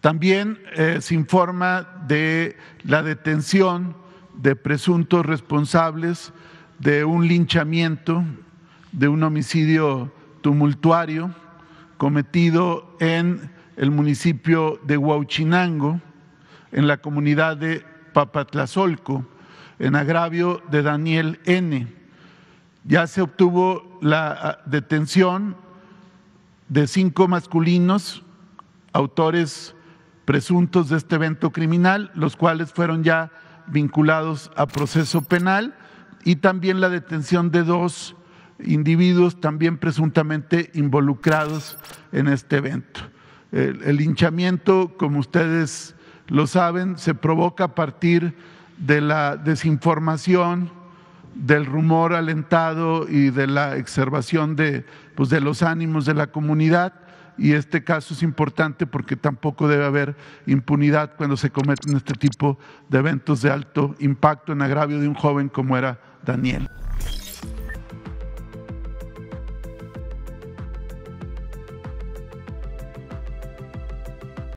También eh, se informa de la detención de presuntos responsables de un linchamiento, de un homicidio tumultuario cometido en el municipio de Huauchinango, en la comunidad de Papatlazolco, en agravio de Daniel N. Ya se obtuvo la ah, detención de cinco masculinos, autores presuntos de este evento criminal, los cuales fueron ya vinculados a proceso penal, y también la detención de dos individuos también presuntamente involucrados en este evento. El, hinchamiento, como ustedes lo saben, se provoca a partir de la desinformación, del rumor alentado y de la exervación pues, de los ánimos de la comunidad y este caso es importante porque tampoco debe haber impunidad cuando se cometen este tipo de eventos de alto impacto en agravio de un joven como era Daniel.